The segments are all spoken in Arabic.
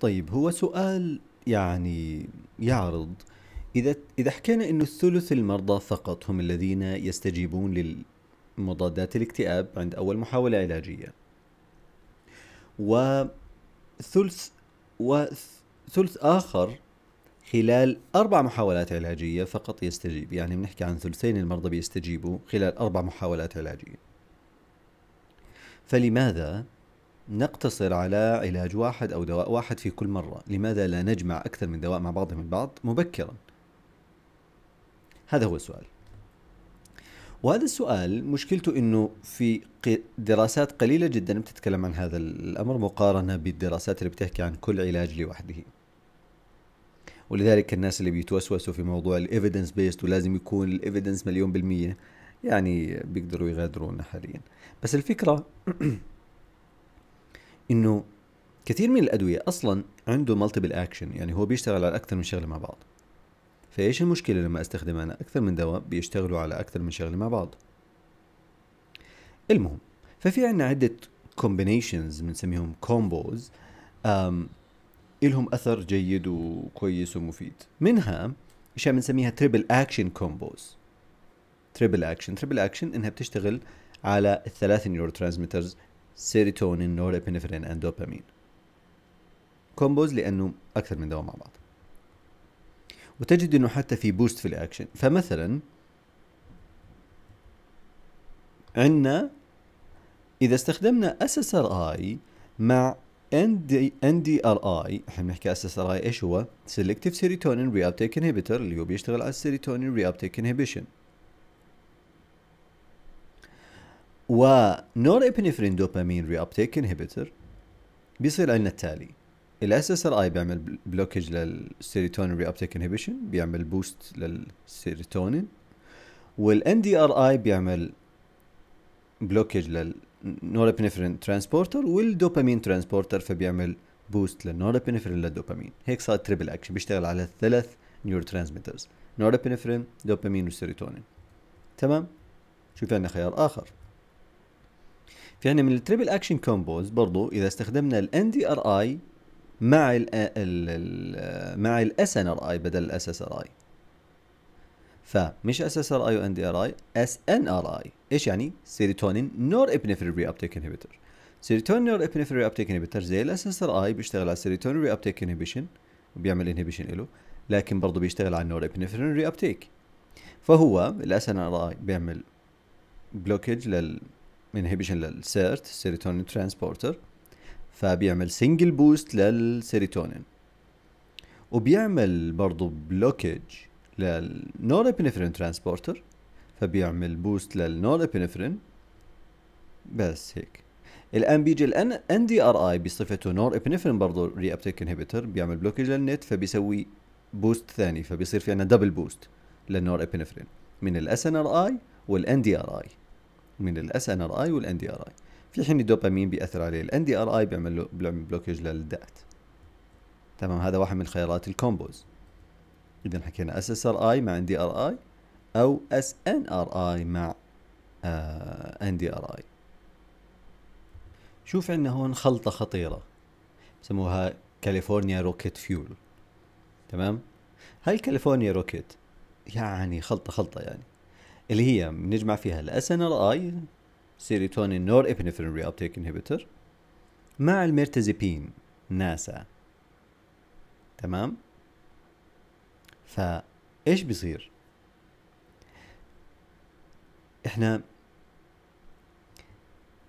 طيب هو سؤال يعني يعرض إذا إذا حكينا أنه الثلث المرضى فقط هم الذين يستجيبون لمضادات الاكتئاب عند أول محاولة علاجية وثلث وثلث آخر خلال أربع محاولات علاجية فقط يستجيب يعني بنحكي عن ثلثين المرضى بيستجيبوا خلال أربع محاولات علاجية فلماذا نقتصر على علاج واحد أو دواء واحد في كل مرة لماذا لا نجمع أكثر من دواء مع بعضهم البعض مبكرا هذا هو السؤال وهذا السؤال مشكلته انه في دراسات قليله جدا بتتكلم عن هذا الامر مقارنه بالدراسات اللي بتحكي عن كل علاج لوحده ولذلك الناس اللي بيتوسوسوا في موضوع الايفيدنس بيست ولازم يكون الايفيدنس مليون بالميه يعني بيقدروا يغادرونا حاليا بس الفكره انه كثير من الادويه اصلا عنده مالتيبل اكشن يعني هو بيشتغل على اكثر من شغله مع بعض فايش المشكله لما استخدم انا اكثر من دواء بيشتغلوا على اكثر من شغله مع بعض المهم ففي عندنا عده كومبينيشنز بنسميهم كومبوز إلهم أثر جيد وكويس ومفيد منها أشياء بنسميها تريبل أكشن كومبوز تريبل أكشن تريبل أكشن إنها بتشتغل على الثلاث نيورو ترانسميترز سيروتونين نورابينفرين اند دوبامين كومبوز لانه اكثر من دواء مع بعض وتجد انه حتى في بوست في الاكشن فمثلا عندنا اذا استخدمنا اس اس ار اي مع ان دي ان دي ار اي احنا بنحكي اس اس ار اي ايش هو؟ سيلكتيف سيروتونين ري انهبيتر اللي هو بيشتغل على السيروتونين ري انهبيشن ونور ابنفرين دوبامين ري ابتيك انهبيتر بيصير عندنا التالي الاس اس ار اي بيعمل بلوكج للسيروتونين ري ابتيك انهبيشن بيعمل بوست للسيروتونين والان دي ار اي بيعمل بلوكج للنور ابنفرين ترانسبورتر والدوبامين ترانسبورتر فبيعمل بوست للنور ابنفرين للدوبامين هيك صار تريبل اكشن بيشتغل على ثلاث نيورو ترانسميترز ابنفرين دوبامين وسيروتونين تمام شوف عندنا خيار اخر في يعني عندنا من التريبل اكشن كومبوز برضو اذا استخدمنا الان دي ار اي مع الـ الـ مع الاس ان ار اي بدل الاس اس ار اي فمش اس اس ار اي وان دي ار اي اس ان ار اي ايش يعني سيروتونين نور ابنفرين ري ابتيك انهبيتر سيروتونين نور ابنفرين ري ابتيك انهبيتر زي الاس اس ار اي بيشتغل على السيروتونين ري ابتيك انهبيشن وبيعمل انهبيشن له لكن برضه بيشتغل على النور ابنفرين ري ابتيك فهو الاس ان ار اي بيعمل بلوكج لل انهبيشن للسيرت السيروتونين ترانسبورتر فبيعمل سنجل بوست للسيروتونين وبيعمل برضه بلوكج للنور ابينفرين ترانسبورتر فبيعمل بوست للنور ابينفرين بس هيك الان بيجي الان ان دي ار اي بصفته نور ابنفرين برضه ري ابتيك انهبيتر بيعمل بلوكج للنت فبيسوي بوست ثاني فبيصير في عندنا دبل بوست للنور ابنفرين من الاس ان ار اي والان دي ار اي من الاس ان ار اي والان دي ار اي في حين الدوبامين بيأثر عليه الان دي ار اي بيعمل له بيعمل بلوكج للدات تمام هذا واحد من الخيارات الكومبوز اذا حكينا اس اس ار اي مع ان دي ار اي او اس ان ار اي مع ان دي ار اي شوف عندنا هون خلطة خطيرة بسموها كاليفورنيا روكيت فيول تمام هاي كاليفورنيا روكيت يعني خلطة خلطة يعني اللي هي بنجمع فيها الاس ان ار اي سيروتونين نور ابنفرين ري ابتيك انهبيتور مع الميرتازيبين ناسا تمام فايش بصير احنا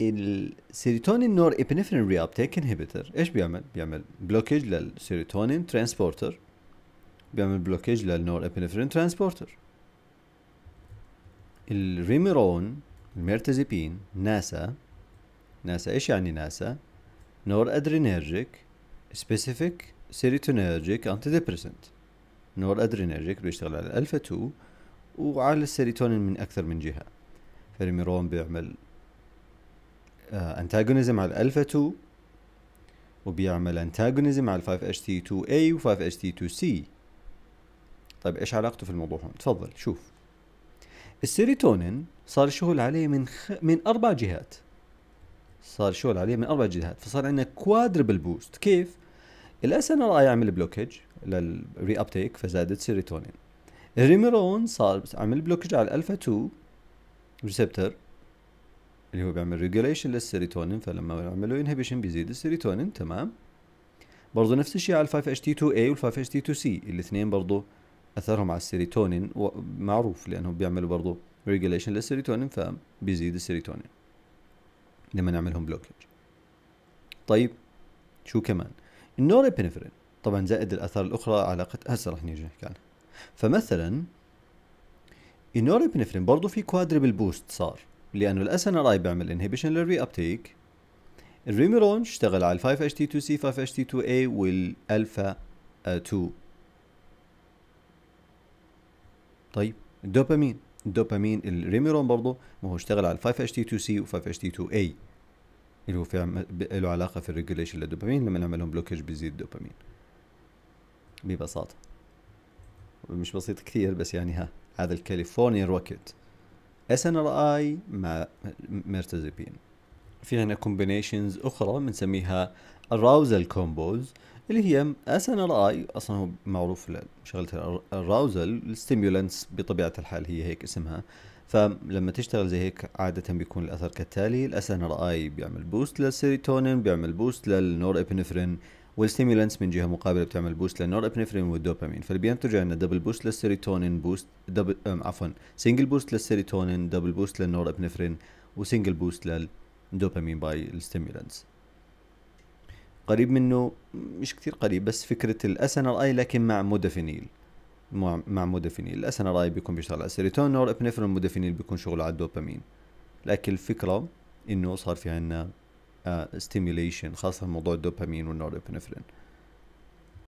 السيروتونين نور ابنفرين ري ابتيك انهبيتور ايش بيعمل بيعمل بلوكج للسيروتونين ترانسبورتر بيعمل بلوكج للنور ابنفرين ترانسبورتر الريميرون الميرتازيبين ناسا ناسا ايش يعني ناسا نور ادرينيرجيك سبيسيفيك سيريتونيرجيك انتي ديبريسنت نور ادرينيرجيك بيشتغل على الالفا 2 وعلى السيروتونين من اكثر من جهه فريميرون بيعمل انتاجونيزم آه، على الالفا 2 وبيعمل انتاجونيزم على 5 ht 2 a و 5 ht 2 c طيب ايش علاقته في الموضوع هون تفضل شوف السيروتونين صار شغل عليه من خ... من اربع جهات صار شغل عليه من اربع جهات فصار عندنا كوادربل بوست كيف الاس ان ار اي عمل بلوكج للري ابتيك فزادت سيروتونين الريميرون صار عمل بلوكج على الالفا 2 ريسبتر اللي هو بيعمل ريجوليشن للسيروتونين فلما بيعملوا له انهبيشن بيزيد السيروتونين تمام برضه نفس الشيء على ال 5 اتش تي 2 a وال 5 اتش تي 2 c الاثنين برضه اثرهم على السيروتونين معروف لانهم بيعملوا برضه ريجوليشن للسيروتونين فبيزيد السيروتونين لما نعملهم بلوكج طيب شو كمان النورابينفرين طبعا زائد الاثار الاخرى علاقه هسه رح نيجي نحكي عنها فمثلا النورابينفرين برضه في كوادربل بوست صار لانه الاس ان ار اي بيعمل انهبيشن للري ابتيك الريميرون اشتغل على ال 5 اتش تي 2 سي 5 اتش تي 2 اي والالفا 2 طيب الدوبامين الدوبامين الريميرون برضه ما هو اشتغل على 5 ht 2 c و 5 ht 2 a اللي هو في له علاقه في الريجوليشن للدوبامين لما نعملهم بلوكج بيزيد الدوبامين ببساطه مش بسيط كثير بس يعني ها هذا الكاليفورنيا روكيت اس ان ار اي مع ميرتازيبين في عنا كومبينيشنز اخرى بنسميها اراوزال كومبوز اللي هي اس ان ار اي اصلا هو معروف شغله الراوزل الستيمولنس بطبيعه الحال هي هيك اسمها فلما تشتغل زي هيك عادة بيكون الأثر كالتالي الاس ان ار اي بيعمل بوست للسيريتونين بيعمل بوست للنور ابنفرين والستيمولنس من جهة مقابلة بتعمل بوست للنور ابنفرين والدوبامين فاللي بينتج عندنا دبل بوست للسيريتونين بوست دبل عفوا سنجل بوست للسيريتونين دبل بوست للنور ابنفرين وسنجل بوست للدوبامين باي الستيمولنس قريب منه مش كثير قريب بس فكره الاسنراي لكن مع مودافينيل مع مودافينيل الاسنراي بيكون بيشتغل على نور ابنفرون مودافينيل بيكون شغله على الدوبامين لكن الفكره انه صار في عندنا ستيميوليشن خاصه موضوع الدوبامين والنورابينفرين